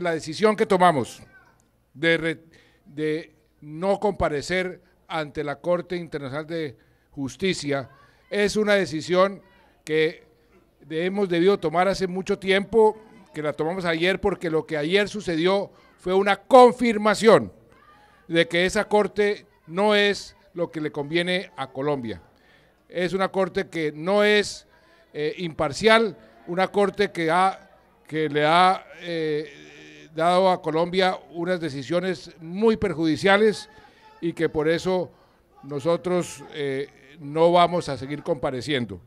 La decisión que tomamos de, no comparecer ante la Corte Internacional de Justicia es una decisión que hemos debido tomar hace mucho tiempo, que la tomamos ayer porque lo que ayer sucedió fue una confirmación de que esa Corte no es lo que le conviene a Colombia. Es una Corte que no es eh, imparcial, una Corte que, ha, que le ha... Eh, dado a Colombia unas decisiones muy perjudiciales y que por eso nosotros eh, no vamos a seguir compareciendo.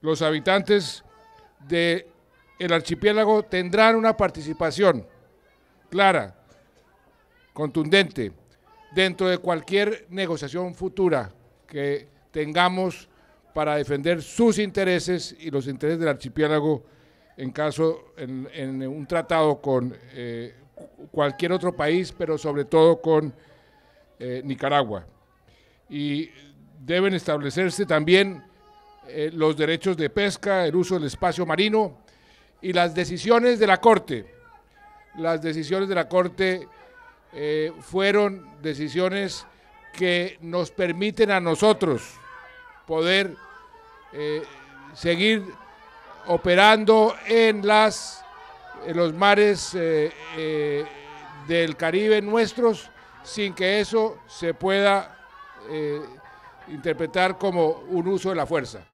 Los habitantes del el archipiélago tendrán una participación clara, contundente, dentro de cualquier negociación futura que tengamos para defender sus intereses y los intereses del archipiélago en caso, en, un tratado con eh, cualquier otro país, pero sobre todo con eh, Nicaragua. Y deben establecerse también eh, los derechos de pesca, el uso del espacio marino y las decisiones de la Corte. Las decisiones de la Corte fueron decisiones que nos permiten a nosotros poder seguir operando en, los mares eh, eh, del Caribe nuestros sin que eso se pueda eh, interpretar como un uso de la fuerza.